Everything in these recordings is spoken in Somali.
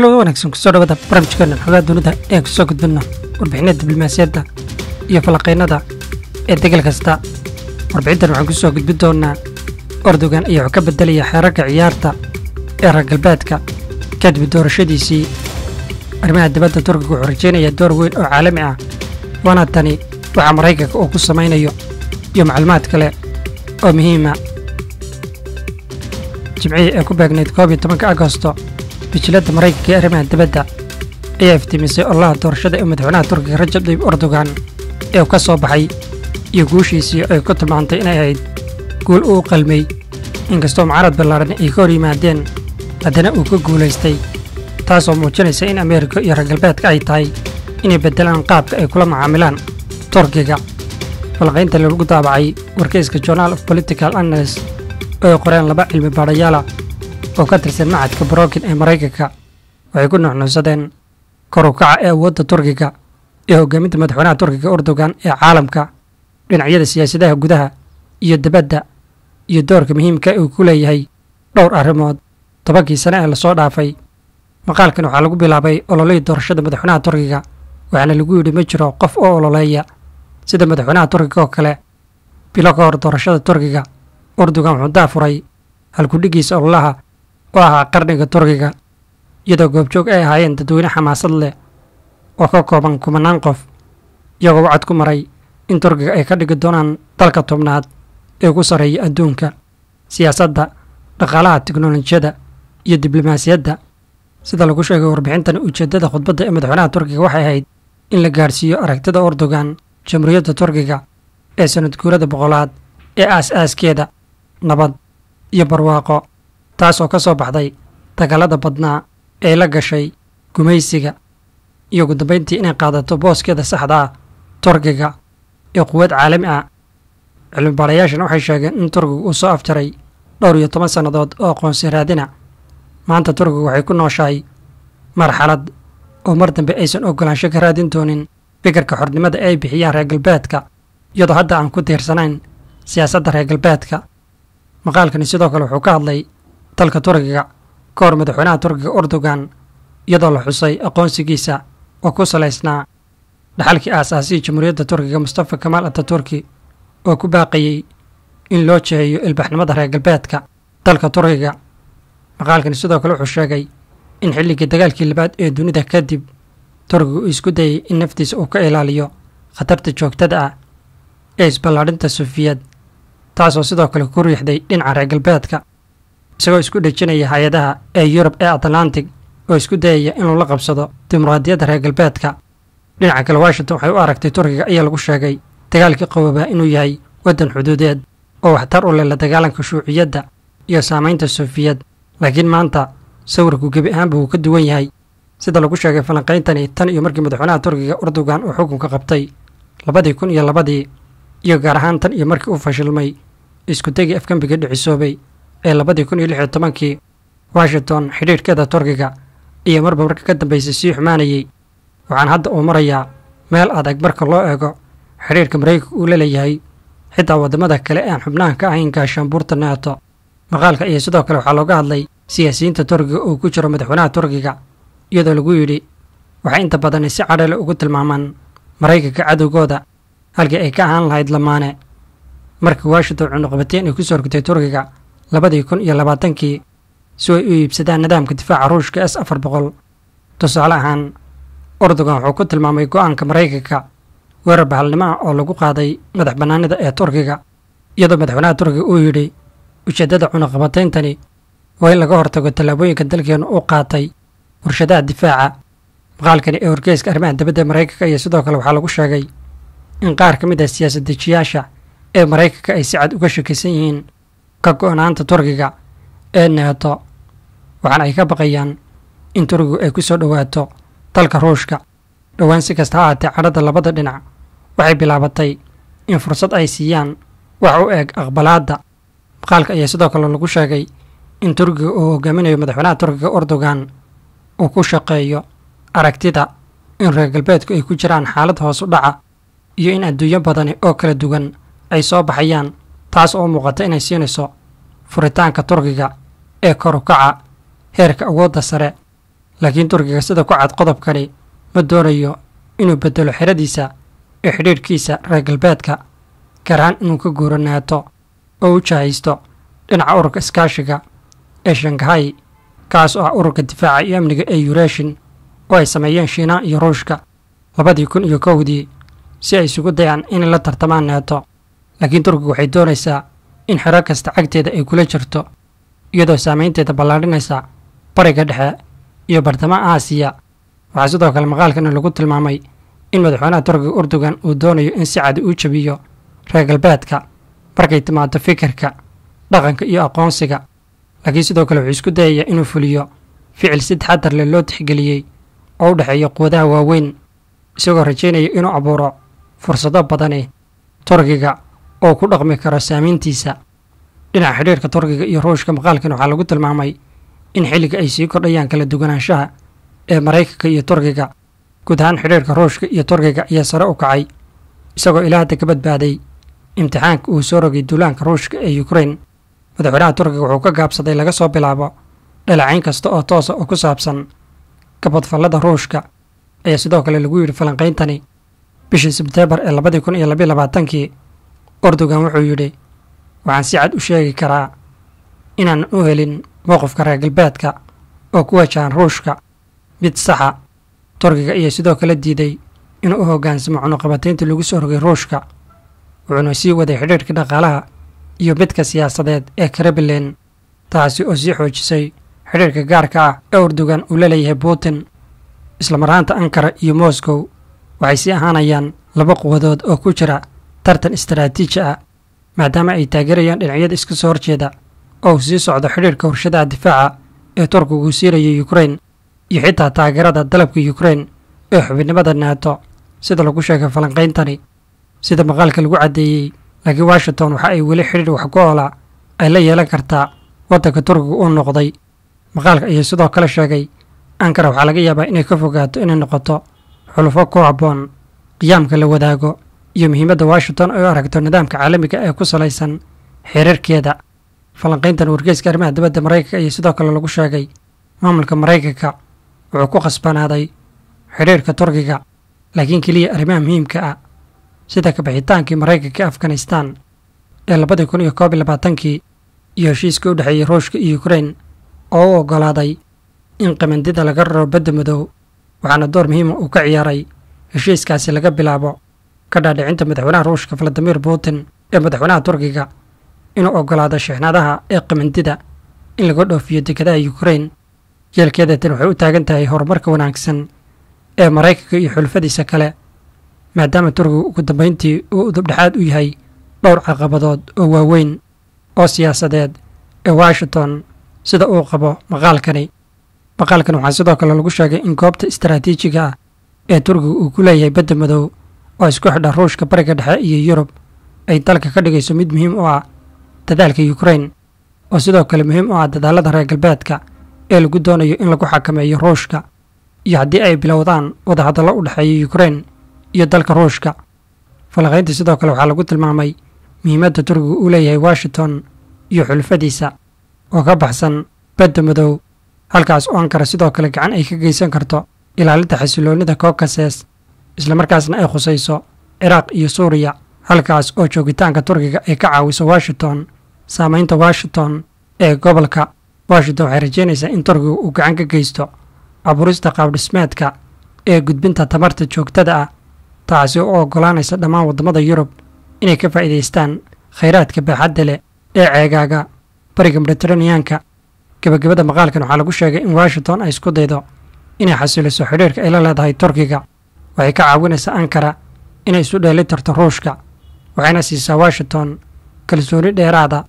kulan wanaagsan kusoo dhawada barnaamijkeena xogaa dunida ayaan kusoo gudbinna warbixinada diblomaasiyadda iyo falaqaynada ee degel kasta warbixintan waxaan kusoo gudbin doonnaa ordogan ayaa wax ka bedelaya xeerarka ciyaarta ee reer galbeedka kadib doorashadiisii arrimaha dibadda turkiga wuxuu rajaynayaa door weyn oo caalami ah waana tani waxaa maraykanka uu ku samaynayo iyo macluumaad kale oo muhiima jimcihii ee ku beegnayd koob iyo tobanka agosto bijiladda maraykanka ee arrimaha dibadda ayaa iftiimisay ololaha doorashada ee madaxweynaha turkiga rajab dayib erdogan ee ka soo baxay iyo guushiisii ay ku tilmaantay inay ahayd guul uu qalmay inkastoo mucaarad ballaaran ay ka hor yimaadeen haddana uu ka guulaystay taasoo muujinaysa in ameerika iyo raggalbeedka ay tahay inay beddelaan qaabka ay kula macaamilaan turkiga falqaynta lagu daabacay warkayska journal of political anales oo ay qoreen laba cilmi baadhayaala ah oo ka tirsan macadka brokin ee maraykanka waxay ku nuxnuusadeen korukaca ee awoodda turkiga ee hogaaminta madaxweynaha turkiga urdogan ee caalamka dhinacyada siyaasadaha gudaha iyo dabadda iyo doorka muhiimka ah uu ku leeyahay dhowr arrimood tobankii sane ee lasoo dhaafay maqaalkan waxaa lagu bilaabay ololihii doorashada madaxweynaha turkiga waxaana lagu yidhi ma jiro qof oo ololeeya sida madaxweynaha turkiga oo kale bilo ka hor doorashada turkiga urdogan wuxuu daafuray halkudhigiisa ololaha u ahaa qarniga turkiga iyadoo goobjoog ay ahaayeen dadweyne xamaasad leh oo ka kooban kumanaan qof iyagoo wacad ku maray in turkiga ay ka dhigi doonaan dalka tobnaad ee ugu sarreeya adduunka siyaasadda dhaqaalaha tiknolojiyada iyo diblomaasiyadda sida lagu sheegay warbixintan ujeeddada khudbadda ee madaxweynaha turkiga waxay ahayd in la gaarsiiyo aragtida erdogan jamhuuriyadda turkiga ee sanad guurada boqolaad ee aas-aaskeeda nabad iyo barwaaqo taas oo ka soo baxday dagallada badnaa ee la gashay gumaysiga iyo ugudambayntii inay qaadato booskeeda saxdaa ah torgiga ee quwad caalami ah cilmi cilmibaarayaashan waxay sheegeen in turkigu uu soo afjaray dhowr iyo toban sannadood oo aqoonsi raadina maanta turkigu waxay ku nooshahay marxalad oo mar dambe aysan ogolaansho ka raadin doonin fikirka xornimada ay bixiyaan reer galbeedka iyadoo hadda aan ku tiirsanayn siyaasadda reer galbeedka maqaalkani sidoo kale wuxuu ka hadlay dalka turkiga koor madaxweynaha turkiga erdogan iyadoo la xusay aqoonsigiisa oo ku salaysnaa dhaxalkii aasaasihii jamhuuriyadda turkiga mustafa kamaal ataturki oo ku baaqayey in loo jeheeyo ilbaxnimada reer galbeedka dalka turkiga maqaalkani sidoo kale wuxuu sheegay in xilligii dagaalkii labaad ee dunida kadib turkiga uu isku dayay in naftiisa uu ka ilaaliyo khatarta joogtada ah ee isballaadhinta suufiyad taasoo sidoo kale ku riixday dhinaca reer galbeedka isagoo isku dhejinaya hay-adaha ee yurub ee atlantic oo isku dayaya inuu la qabsado dimuqraadiyadda reer galbeedka dhinaca kale washington waxay u aragtay turkiga ayaa lagu sheegay dagaalkii qoboobaa inuu yahay waddan xuduudeed oo waxtar u leh la dagaalanka shuuciyadda iyo saamaynta soofiyad laakiin maanta sawirku gebi ahaanba wuu ka duwan yahay sida lagu sheegay falanqayntani tan iyo markii madaxweynaha turkiga urdogan uu xukunka qabtay labadii kun iyo labadii iyo gaar ahaan tan iyo markii uu fashilmay isku degii afgembiga dhicisoobay ee labadii kun iyo lix iyo tobankii washington xidhiidhkeeda turkiga iyo marba marka ka dambaysay sii xumaanayay waxaan hadda uu marayaa meel adag marka loo eego xidhiirka maraykanka uu la leeyahay xitaa waddamada kale aan xubnahan ka ahayn gaashaanbuurta neeto maqaalka iyo sidoo kale waxaa looga hadlay siyaasiyiinta turkiga uu ku jiro madaxweynaha turkiga iyadoo lagu yidhi waxay inta badan si cadhale ugu tilmaamaan maraykanka cadowgooda halkii ay ka ahaan lahayd lamaane markii washington cunuqabateen ay ku soo rogtay turkiga labadii kun iyo labaatankii si ay u iibsadaan nidaamka difaaca ruushka s afar boqol tusaale ahaan ordogan wuxuu ku tilmaamay go-aanka maraykanka weerar bahalnimo ah oo lagu qaaday madax bannaanida ee turkiga iyadoo madaxweynaha turkiga uu yidhi ujeeddada cunaqabatayntani waa in laga hortago tallaabooyinka dalkeenu u qaatay warshadaha difaaca maqaalkani ee horgeyska arrimaha dibadda maraykanka iyo sidoo kale waxaa lagu sheegay in qaar ka mid ah siyaasad dejiyaasha ee maraykanka ay si cad uga shakaysan yihiin ka go-naanta turkiga ee neeto waxaana ay ka baqayaan in turkigu ay ku soo dhowaato dalka ruushka dhowaan si kasta ha aatee cadhadda labada dhinac waxay bilaabatay in fursad ay siiyaan wax u eeg aqbalaadda maqaalka ayaa sidoo kale lagu sheegay in turkiga uu hogaaminayo madaxweynaha turkiga erdogan uu ku shaqeeyo aragtida in reer galbeedku ay ku jiraan xaalad hoosu dhaca iyo in adduunyo badani oo kala duwan ay soo baxayaan taas oo muuqata inay siinayso furitaanka turkiga ee korukaca heerka awoodda sare laakiin turkiga sida ku cad qodobkani ma doonayo inuu bedelo xeradiisa ee xidhiirkiisa reer galbeedka garahaan inuu ka guuro guuranaato oo u jahaysto dhinaca ururka iskaashiga ee shanghai kaas oo ah ururka difaaca iyo amniga ee yureeshin oo ay sameeyeen shiinaa iyo ruushka labadii kun iyo kowdii si ay isugu dayaan inay la tartamaan neeto laakiin turkiga waxay doonaysaa in xero kasta cagteeda ay kula jirto iyadoo saameynteeda ballaadhinaysa bariga dhexe iyo bartamaha aasiya waxaa sidoo kale maqaalkana lagu tilmaamay in madaxweynaha turkiga urdugan uu doonayo in si cadi uu jabiyo reer galbeedka markay timaado fikirka dhaqanka iyo aqoonsiga laakiin sidoo kale wuxuu isku dayayaa inuu fuliyo ficil si taxadar leh loo tixgeliyey oo u dhexeeya quwadaha waaweyn isagoo rajaynaya inuu abuuro fursado badani turkiga oo ku dhaqmi karo saamayntiisa dhinaca xidhiirka turkiga iyo ruushka maqaalkan waxaa lagu tilmaamay in xilliga ay sii kordhayaan kala duwanaanshaha ee maraykanka iyo turkiga guud ahaan xidhiirka ruushka iyo turkiga ayaa sare u kacay isagoo ilaa hadda ka badbaaday imtixaanka uu soo rogay duulaanka ruushka ee ukrain madaxweynaha turkiga wuxuu ka gaabsaday laga soo bilaabo dhalacayn kasta oo toosa ah oo ku saabsan kabadfallada ruushka ayaa sidoo kale lagu yidhi falanqayntani bishii sebteembar ee labadii kun iyo labayo labaatankii erdogan wuxuu yidhi waxaan si cad u sheegi karaa inaan u helin mowqifka reer galbeedka oo ku wajahan ruushka mid saxa turkiga iyo sidoo kale diiday inuu u hoggaansamo cunuqabatayntii lagu soo rogay ruushka wuxuuna sii waday xidhiirka dhaqaalaha iyo midka siyaasadeed ee karebilen taasi oo sii xoojisay xidhiirka gaarka ah ee erdogan uu la leeyahay putin islamaraanta ankara iyo moscow waxay sii ahaanayaan laba quwadood oo ku jira tartan istaraatiiji ah maadaama ay taageerayaan dhinacyada iska soo horjeeda oo uu sii socdo xidhiirka warshadaha difaaca ee turku uu siirayay yukrain iyo xitaa taageerada dalabka yukrain ee xubinimada naato sida lagu sheegay falanqayntani sida maqaalka lagu caddeeyey laakiin washington waxa ay weli xidhiir wax ku oola ay la yeelan kartaa waddanka turkiga uu noqday maqaalka ayaa sidoo kale sheegay ankara waxaa laga yaabaa inay ka fogaato inay noqoto xulufo ku habboon qiyaamka la wadaago iyo muhiimadda washington ay u aragto nidaamka caalamiga ah ee ku salaysan xiriirkeeda falanqayntan wargeyska arrimaha dibadda maraykanka ayaa sidoo kale lagu sheegay maamulka maraykanka wuxuu ku khasbanaaday xiriirka turkiga laakiin keliya arrimaha muhiimka ah sida kabixitaankii maraykanka afganistan ee labadii kun iyo koob iyo labaatankii iyo heshiiskii u dhexeeyey ruushka iyo ukrain oo u ogolaaday in qamandida laga raro badda madow waxaana door muhiima ah uu ka ciyaaray heshiiskaasi laga bilaabo ka dhaadhicinta madaxweynaha ruushka valadimir putin ee madaxweynaha turkiga inuu ogolaado sheexnadaha ee qamandida in laga dhoofiyo dekedaha yukrain yeelkeeda tan waxay u taagan tahay horumarka wanaagsan ee maraykanka iyo xulufadiisa kale maadaama turkigu ugu dambeyntii uu udubdhexaad u yahay dhowr caqabadood oo waaweyn oo siyaasadeed ee washington sida uu qabo maqaalkani maqaalkan waxaa sidoo kale lagu sheegay in goobta istaraatiijiga ah ee turkiga uu ku leeyahay badda madow oo isku xidha ruushka bariga dhexe iyo yurub ay dalka ka dhigayso mid muhiim u ah dadaalka yukrain oo sidoo kale muhiim u ah dadaalada reer galbeedka ee lagu doonayo in lagu xakameeyo ruushka iyo haddii ay bilowdaan wadahadallo u dhexeeya yukrain iyo dalka ruushka falaqaynta sidoo kale waxaa lagu tilmaamay muhiimadda turkigu uu leeyahay washington iyo xulufadiisa oo ka baxsan badda madow halkaas oo ankara sidoo kale gacan ay ka geysan karto ilaalinta xasiloonida kokases islamarkaasna ay khusayso ciraaq iyo suuriya halkaas oo joogitaanka turkiga ay ka caawiso washington saameynta washington ee gobolka washington waxay rajaynaysaa in turkiga uu gacan ka geysto abuurista qaabdhismeedka ee gudbinta tamarta joogtada ah taasi u ogolaanaysa dhammaan waddamada yurub inay ka faa'iidaystaan khayraadka baaxadda leh ee ceegaaga bariga mediteraneanka gebagabada maqaalkan waxaa lagu sheegay in washington ay isku daydo inay xasiliso xidhiirka ay la leedahay turkiga waxay ka caawinaysaa ankara inay isu dheeli tarto ruushka waxayna siisaa washington kalsooni dheeraada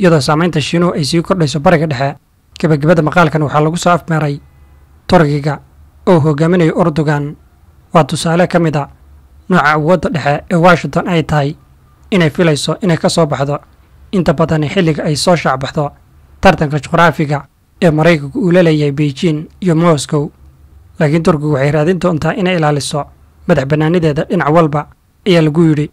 iyadoo saamaynta shiinuhu ay sii kordhayso bariga dhexe gebagabada maqaalkan waxaa lagu soo afmeeray turkiga oo hogaaminayo urdogan waa tusaale ka mid a ah nooca awoodda dhexe ee washington ay tahay inay filayso inay ka soo baxdo inta badani xilliga ay soo shaacbaxdo tartanka juqraafiga ee maraykanku uu la leeyahay beijing iyo moscow laakiin turkigu waxay raadin doontaa inay ilaaliso madax bannaanideeda dhinac walba ayaa lagu yidhi